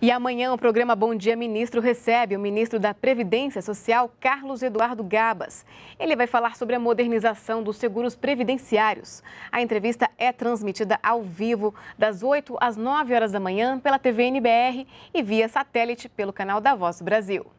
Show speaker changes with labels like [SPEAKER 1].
[SPEAKER 1] E amanhã o programa Bom Dia Ministro recebe o ministro da Previdência Social, Carlos Eduardo Gabas. Ele vai falar sobre a modernização dos seguros previdenciários. A entrevista é transmitida ao vivo, das 8 às 9 horas da manhã, pela TVNBR e via satélite pelo canal da Voz Brasil.